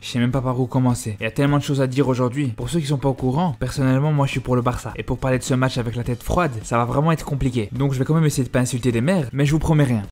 Je sais même pas par où commencer. Il y a tellement de choses à dire aujourd'hui. Pour ceux qui sont pas au courant, personnellement, moi je suis pour le Barça. Et pour parler de ce match avec la tête froide, ça va vraiment être compliqué. Donc je vais quand même essayer de pas insulter des mères, mais je vous promets rien.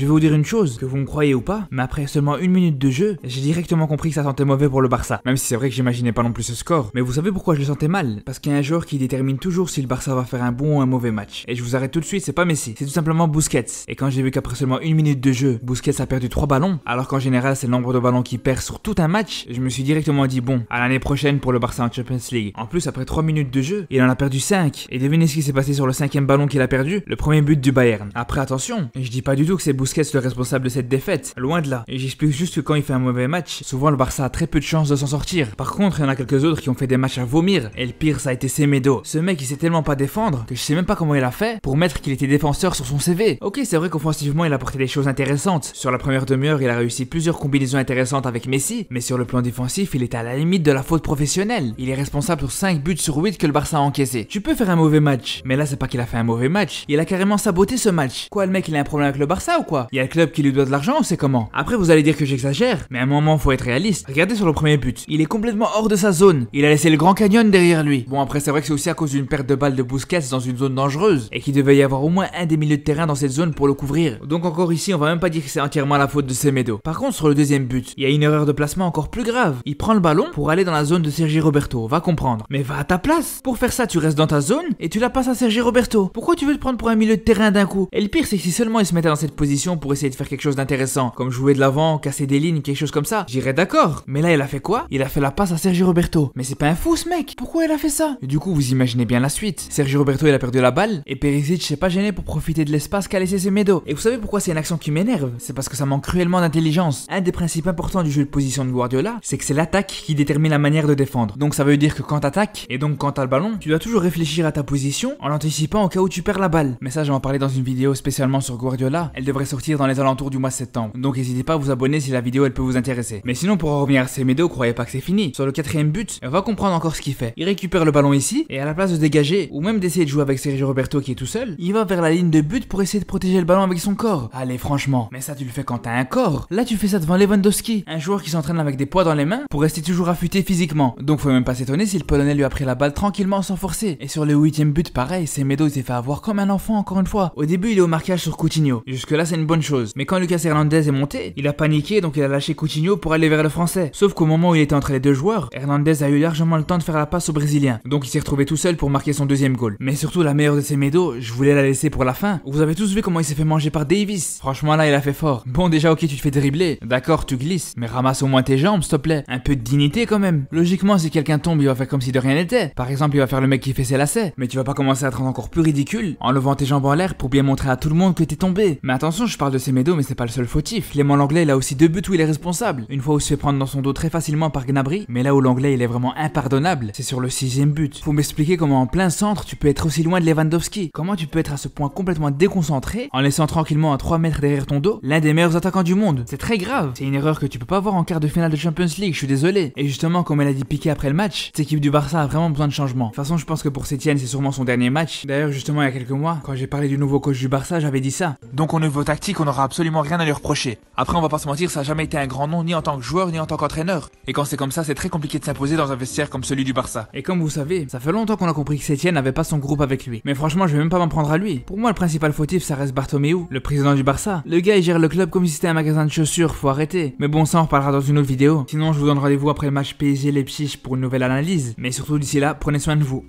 Je vais vous dire une chose, que vous me croyez ou pas, mais après seulement une minute de jeu, j'ai directement compris que ça sentait mauvais pour le Barça. Même si c'est vrai que j'imaginais pas non plus ce score. Mais vous savez pourquoi je le sentais mal Parce qu'il y a un joueur qui détermine toujours si le Barça va faire un bon ou un mauvais match. Et je vous arrête tout de suite, c'est pas Messi, c'est tout simplement Busquets. Et quand j'ai vu qu'après seulement une minute de jeu, Busquets a perdu 3 ballons, alors qu'en général c'est le nombre de ballons qu'il perd sur tout un match, je me suis directement dit bon, à l'année prochaine pour le Barça en Champions League. En plus, après 3 minutes de jeu, il en a perdu 5. Et devinez ce qui s'est passé sur le cinquième ballon qu'il a perdu Le premier but du Bayern. Après attention, je dis pas du tout que c'est Busquets le responsable de cette défaite, loin de là. Et j'explique juste que quand il fait un mauvais match, souvent le Barça a très peu de chances de s'en sortir. Par contre, il y en a quelques autres qui ont fait des matchs à vomir, et le pire ça a été Semedo. Ce mec il sait tellement pas défendre que je sais même pas comment il a fait pour mettre qu'il était défenseur sur son CV. Ok, c'est vrai qu'offensivement il a porté des choses intéressantes. Sur la première demi-heure, il a réussi plusieurs combinaisons intéressantes avec Messi, mais sur le plan défensif, il était à la limite de la faute professionnelle. Il est responsable pour 5 buts sur 8 que le Barça a encaissé. Tu peux faire un mauvais match, mais là c'est pas qu'il a fait un mauvais match, il a carrément saboté ce match. Quoi, le mec il a un problème avec le Barça ou quoi il y a le club qui lui doit de l'argent, on sait comment. Après, vous allez dire que j'exagère, mais à un moment, faut être réaliste. Regardez sur le premier but, il est complètement hors de sa zone. Il a laissé le Grand Canyon derrière lui. Bon, après, c'est vrai que c'est aussi à cause d'une perte de balle de Busquets dans une zone dangereuse et qu'il devait y avoir au moins un des milieux de terrain dans cette zone pour le couvrir. Donc, encore ici, on va même pas dire que c'est entièrement la faute de Semedo. Par contre, sur le deuxième but, il y a une erreur de placement encore plus grave. Il prend le ballon pour aller dans la zone de Sergi Roberto, va comprendre. Mais va à ta place. Pour faire ça, tu restes dans ta zone et tu la passes à Sergi Roberto. Pourquoi tu veux le prendre pour un milieu de terrain d'un coup Et le pire, c'est si seulement il se mettait dans cette position, pour essayer de faire quelque chose d'intéressant, comme jouer de l'avant, casser des lignes, quelque chose comme ça, j'irais d'accord. Mais là, il a fait quoi Il a fait la passe à Sergio Roberto. Mais c'est pas un fou ce mec Pourquoi il a fait ça Du coup, vous imaginez bien la suite. Sergio Roberto, il a perdu la balle, et Perisic s'est pas gêné pour profiter de l'espace qu'a laissé Semedo. Et vous savez pourquoi c'est une action qui m'énerve C'est parce que ça manque cruellement d'intelligence. Un des principes importants du jeu de position de Guardiola, c'est que c'est l'attaque qui détermine la manière de défendre. Donc ça veut dire que quand t'attaques, et donc quand t'as le ballon, tu dois toujours réfléchir à ta position en l'anticipant au cas où tu perds la balle. Mais ça, j'en parlais dans une vidéo spécialement sur Guardiola. Elle devrait sortir dans les alentours du mois de septembre. Donc n'hésitez pas à vous abonner si la vidéo elle peut vous intéresser. Mais sinon pour en revenir à Semedo, croyez pas que c'est fini. Sur le quatrième but, on va comprendre encore ce qu'il fait. Il récupère le ballon ici et à la place de dégager ou même d'essayer de jouer avec Sergio Roberto qui est tout seul, il va vers la ligne de but pour essayer de protéger le ballon avec son corps. Allez franchement, mais ça tu le fais quand t'as un corps. Là tu fais ça devant Lewandowski, un joueur qui s'entraîne avec des poids dans les mains pour rester toujours affûté physiquement. Donc faut même pas s'étonner si le Polonais lui a pris la balle tranquillement sans forcer. Et sur le huitième but pareil, Semedo il s'est fait avoir comme un enfant encore une fois. Au début il est au marquage sur Coutinho. Jusque là c'est bonne chose. Mais quand Lucas Hernandez est monté, il a paniqué donc il a lâché Coutinho pour aller vers le français. Sauf qu'au moment où il était entre les deux joueurs, Hernandez a eu largement le temps de faire la passe au brésilien. Donc il s'est retrouvé tout seul pour marquer son deuxième goal. Mais surtout la meilleure de ses médos, je voulais la laisser pour la fin. Vous avez tous vu comment il s'est fait manger par Davis. Franchement là il a fait fort. Bon déjà ok tu te fais dribbler. D'accord tu glisses. Mais ramasse au moins tes jambes s'il te plaît. Un peu de dignité quand même. Logiquement si quelqu'un tombe il va faire comme si de rien n'était. Par exemple il va faire le mec qui fait ses lacets. Mais tu vas pas commencer à te rendre encore plus ridicule en levant tes jambes en l'air pour bien montrer à tout le monde que t'es tombé. Mais attention je parle de Semedo, mais c'est pas le seul fautif. Clément Langlais, il a aussi deux buts où il est responsable. Une fois où il se fait prendre dans son dos très facilement par Gnabry, mais là où Langlais il est vraiment impardonnable, c'est sur le sixième but. Faut m'expliquer comment en plein centre tu peux être aussi loin de Lewandowski. Comment tu peux être à ce point complètement déconcentré en laissant tranquillement à 3 mètres derrière ton dos l'un des meilleurs attaquants du monde. C'est très grave. C'est une erreur que tu peux pas voir en quart de finale de Champions League, je suis désolé. Et justement, comme elle a dit Piqué après le match, cette équipe du Barça a vraiment besoin de changement. De toute façon, je pense que pour Sétienne, c'est sûrement son dernier match. D'ailleurs, justement, il y a quelques mois, quand j'ai parlé du nouveau coach du Barça, j'avais dit ça. Donc on ne vote qu'on on n'aura absolument rien à lui reprocher. Après, on va pas se mentir, ça n'a jamais été un grand nom, ni en tant que joueur, ni en tant qu'entraîneur. Et quand c'est comme ça, c'est très compliqué de s'imposer dans un vestiaire comme celui du Barça. Et comme vous savez, ça fait longtemps qu'on a compris que Sétienne n'avait pas son groupe avec lui. Mais franchement, je vais même pas m'en prendre à lui. Pour moi, le principal fautif, ça reste Bartomeu, le président du Barça. Le gars, il gère le club comme si c'était un magasin de chaussures, faut arrêter. Mais bon, ça, on reparlera dans une autre vidéo. Sinon, je vous donne rendez-vous après le match PSG-Leipzig pour une nouvelle analyse. Mais surtout, d'ici là, prenez soin de vous.